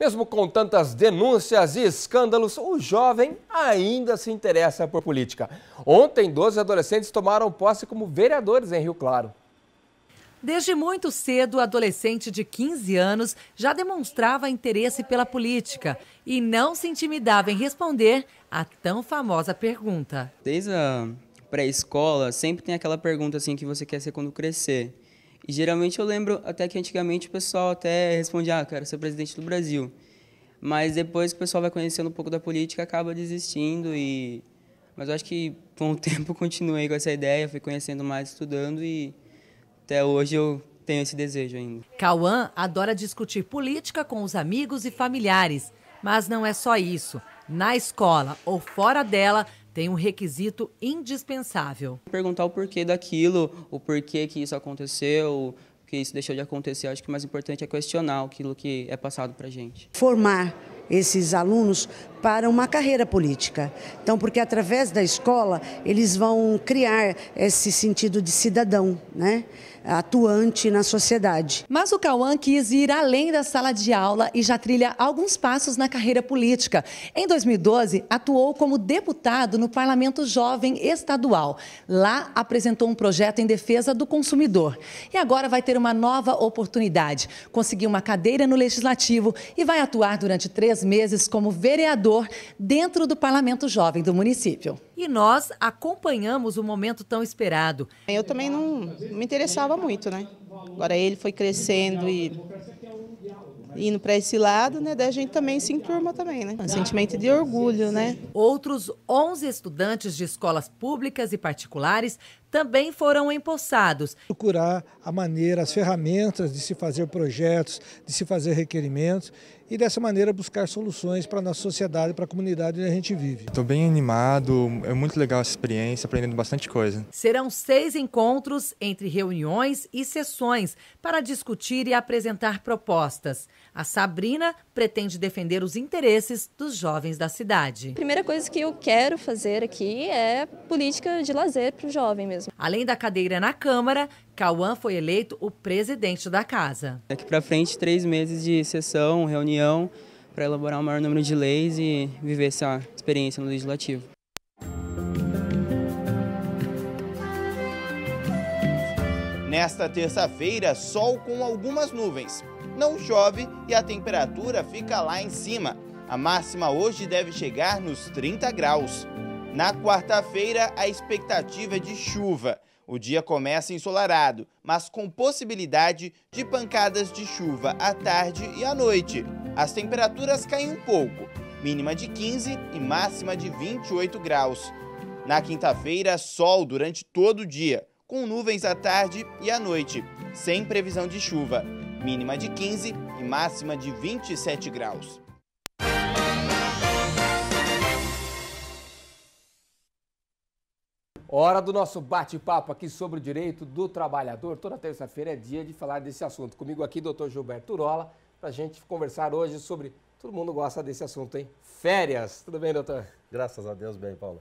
Mesmo com tantas denúncias e escândalos, o jovem ainda se interessa por política. Ontem, 12 adolescentes tomaram posse como vereadores em Rio Claro. Desde muito cedo, o adolescente de 15 anos já demonstrava interesse pela política e não se intimidava em responder a tão famosa pergunta. Desde a pré-escola, sempre tem aquela pergunta assim que você quer ser quando crescer. E geralmente eu lembro até que antigamente o pessoal até respondia, ah, quero ser presidente do Brasil. Mas depois que o pessoal vai conhecendo um pouco da política, acaba desistindo e... Mas eu acho que com o tempo continuei com essa ideia, fui conhecendo mais, estudando e até hoje eu tenho esse desejo ainda. Cauã adora discutir política com os amigos e familiares, mas não é só isso. Na escola ou fora dela, tem um requisito indispensável. Perguntar o porquê daquilo, o porquê que isso aconteceu, que isso deixou de acontecer. Acho que o mais importante é questionar aquilo que é passado para a gente. Formar esses alunos para uma carreira política. Então, porque através da escola eles vão criar esse sentido de cidadão, né? atuante na sociedade. Mas o Cauã quis ir além da sala de aula e já trilha alguns passos na carreira política. Em 2012, atuou como deputado no Parlamento Jovem Estadual. Lá, apresentou um projeto em defesa do consumidor. E agora vai ter uma nova oportunidade. Conseguiu uma cadeira no Legislativo e vai atuar durante três meses como vereador vereador dentro do Parlamento Jovem do município. E nós acompanhamos o momento tão esperado. Eu também não me interessava muito, né? Agora ele foi crescendo e indo para esse lado, né? Daí a gente também se enturma também, né? Um sentimento de orgulho, né? Outros 11 estudantes de escolas públicas e particulares também foram empossados. Procurar a maneira, as ferramentas de se fazer projetos, de se fazer requerimentos e dessa maneira buscar soluções para a nossa sociedade, para a comunidade onde a gente vive. Estou bem animado, é muito legal essa experiência, aprendendo bastante coisa. Serão seis encontros entre reuniões e sessões para discutir e apresentar propostas. A Sabrina pretende defender os interesses dos jovens da cidade. A primeira coisa que eu quero fazer aqui é política de lazer para o jovem mesmo mesmo. Além da cadeira na Câmara, Cauã foi eleito o presidente da casa. Daqui para frente, três meses de sessão, reunião, para elaborar o maior número de leis e viver essa experiência no Legislativo. Nesta terça-feira, sol com algumas nuvens. Não chove e a temperatura fica lá em cima. A máxima hoje deve chegar nos 30 graus. Na quarta-feira, a expectativa é de chuva. O dia começa ensolarado, mas com possibilidade de pancadas de chuva à tarde e à noite. As temperaturas caem um pouco, mínima de 15 e máxima de 28 graus. Na quinta-feira, sol durante todo o dia, com nuvens à tarde e à noite, sem previsão de chuva, mínima de 15 e máxima de 27 graus. Hora do nosso bate-papo aqui sobre o direito do trabalhador. Toda terça-feira é dia de falar desse assunto. Comigo aqui, doutor Gilberto Urola, para a gente conversar hoje sobre. Todo mundo gosta desse assunto, hein? Férias. Tudo bem, doutor? Graças a Deus, bem, Paulo.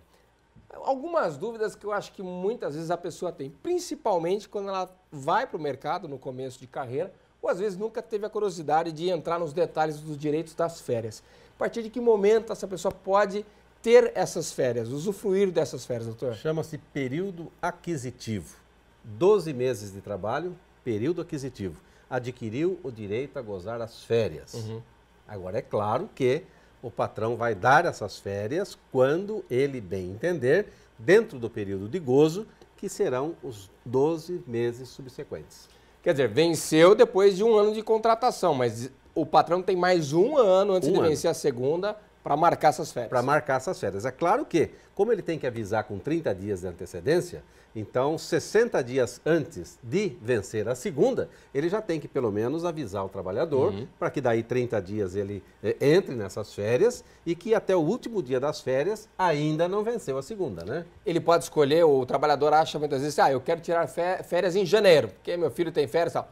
Algumas dúvidas que eu acho que muitas vezes a pessoa tem, principalmente quando ela vai para o mercado no começo de carreira, ou às vezes nunca teve a curiosidade de entrar nos detalhes dos direitos das férias. A partir de que momento essa pessoa pode ter essas férias, usufruir dessas férias, doutor? Chama-se período aquisitivo. 12 meses de trabalho, período aquisitivo. Adquiriu o direito a gozar as férias. Uhum. Agora, é claro que o patrão vai dar essas férias quando ele bem entender, dentro do período de gozo, que serão os 12 meses subsequentes. Quer dizer, venceu depois de um ano de contratação, mas o patrão tem mais um ano antes um de ano. vencer a segunda para marcar essas férias. Para marcar essas férias. É claro que, como ele tem que avisar com 30 dias de antecedência, então 60 dias antes de vencer a segunda, ele já tem que pelo menos avisar o trabalhador, uhum. para que daí 30 dias ele eh, entre nessas férias e que até o último dia das férias ainda não venceu a segunda, né? Ele pode escolher, o trabalhador acha muitas vezes, ah, eu quero tirar férias em janeiro, porque meu filho tem férias e tal.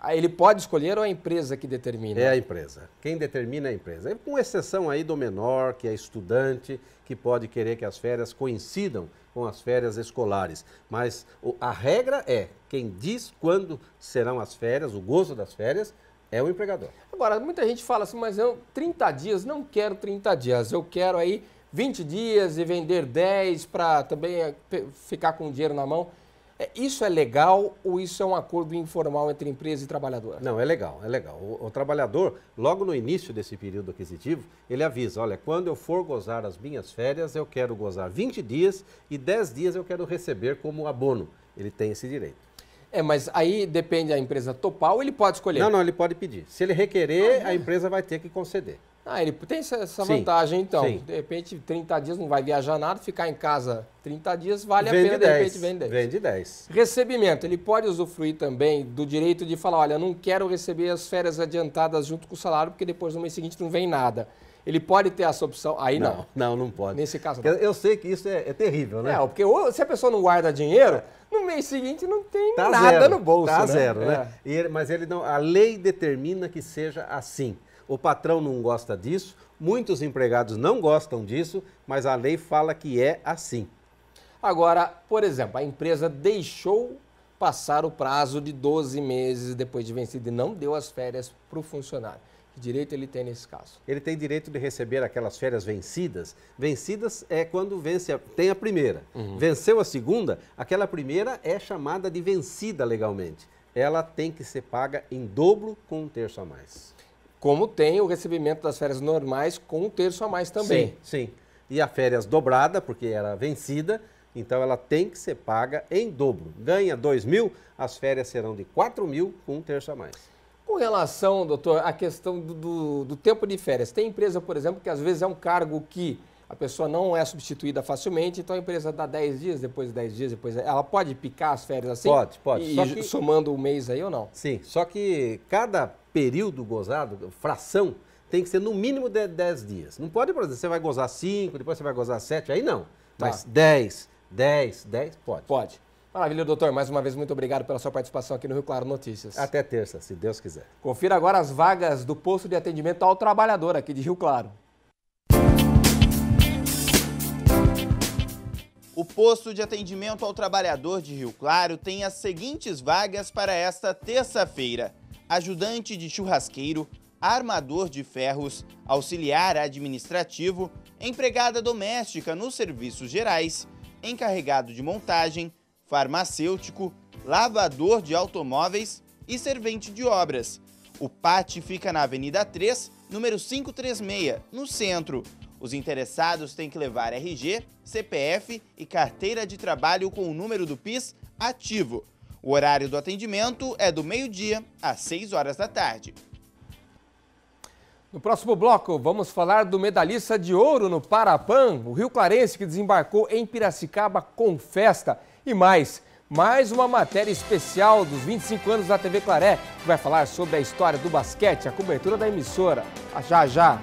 Ah, ele pode escolher ou é a empresa que determina? É a empresa. Quem determina é a empresa. É com exceção aí do menor, que é estudante, que pode querer que as férias coincidam com as férias escolares. Mas a regra é, quem diz quando serão as férias, o gozo das férias, é o empregador. Agora, muita gente fala assim, mas eu 30 dias, não quero 30 dias, eu quero aí 20 dias e vender 10 para também eh, ficar com o dinheiro na mão. É, isso é legal ou isso é um acordo informal entre empresa e trabalhador? Não, é legal, é legal. O, o, trabalhador, logo no início desse período aquisitivo, ele avisa: olha, quando eu for gozar as minhas férias, eu quero gozar 20 dias e 10 dias eu quero receber como abono. Ele tem esse direito. É, mas aí depende da empresa topar ou ele pode escolher? Não, não, ele pode pedir. Se ele requerer, ah, a é. empresa vai ter que conceder. Ah, ele tem essa, vantagem, então. Sim. De repente, 30 dias não vai viajar nada, ficar em casa 30 dias vale vende a pena, 10, de repente vende 10. Vende 10. Recebimento, ele pode usufruir também do direito de falar, olha, não quero receber as férias adiantadas junto com o salário, porque depois no mês seguinte não vem nada. Ele pode ter essa opção? Aí não. Não, não, não pode. Nesse caso não. Eu sei que isso é, é terrível, né? É, porque se a pessoa não guarda dinheiro, no mês seguinte não tem tá nada zero, no bolso. Tá né? zero, né? É. Ele, mas ele não, a lei determina que seja assim. O patrão não gosta disso, muitos empregados não gostam disso, mas a lei fala que é assim. Agora, por exemplo, a empresa deixou passar o prazo de 12 meses depois de vencido e não deu as férias para o funcionário. Que direito ele tem nesse caso? Ele tem direito de receber aquelas férias vencidas. Vencidas é quando vence a, tem a primeira. Uhum. Venceu a segunda, aquela primeira é chamada de vencida legalmente. Ela tem que ser paga em dobro com um terço a mais. Como tem o recebimento das férias normais com um terço a mais também. Sim, sim. E a férias dobrada, porque era vencida, então ela tem que ser paga em dobro. Ganha 2 mil, as férias serão de 4 mil com um terço a mais. Com relação, doutor, à questão do, do, do tempo de férias, tem empresa, por exemplo, que às vezes é um cargo que a pessoa não é substituída facilmente, então a empresa dá 10 dias, depois 10 dias, depois. Ela pode picar as férias assim? Pode, pode. E, que... somando o um mês aí ou não? Sim, só que cada período gozado, fração, tem que ser no mínimo de 10 dias. Não pode, por exemplo, você vai gozar 5, depois você vai gozar 7, aí não. Tá. Mas 10, 10, 10, pode. Pode. Maravilha, doutor. Mais uma vez, muito obrigado pela sua participação aqui no Rio Claro Notícias. Até terça, se Deus quiser. Confira agora as vagas do posto de atendimento ao trabalhador aqui de Rio Claro. posto de atendimento ao trabalhador de Rio Claro tem as seguintes vagas para esta terça-feira: ajudante de churrasqueiro, armador de ferros, auxiliar administrativo, empregada doméstica nos serviços gerais, encarregado de montagem, farmacêutico, lavador de automóveis e servente de obras. O PAT fica na Avenida 3, número 536, no centro. Os interessados têm que levar RG, CPF e carteira de trabalho com o número do PIS ativo. O horário do atendimento é do meio-dia às 6 horas da tarde. No próximo bloco, vamos falar do medalhista de ouro no Parapan, o Rio Clarense que desembarcou em Piracicaba com festa e mais. Mais uma matéria especial dos 25 anos da TV Claré, que vai falar sobre a história do basquete, a cobertura da emissora. Já já!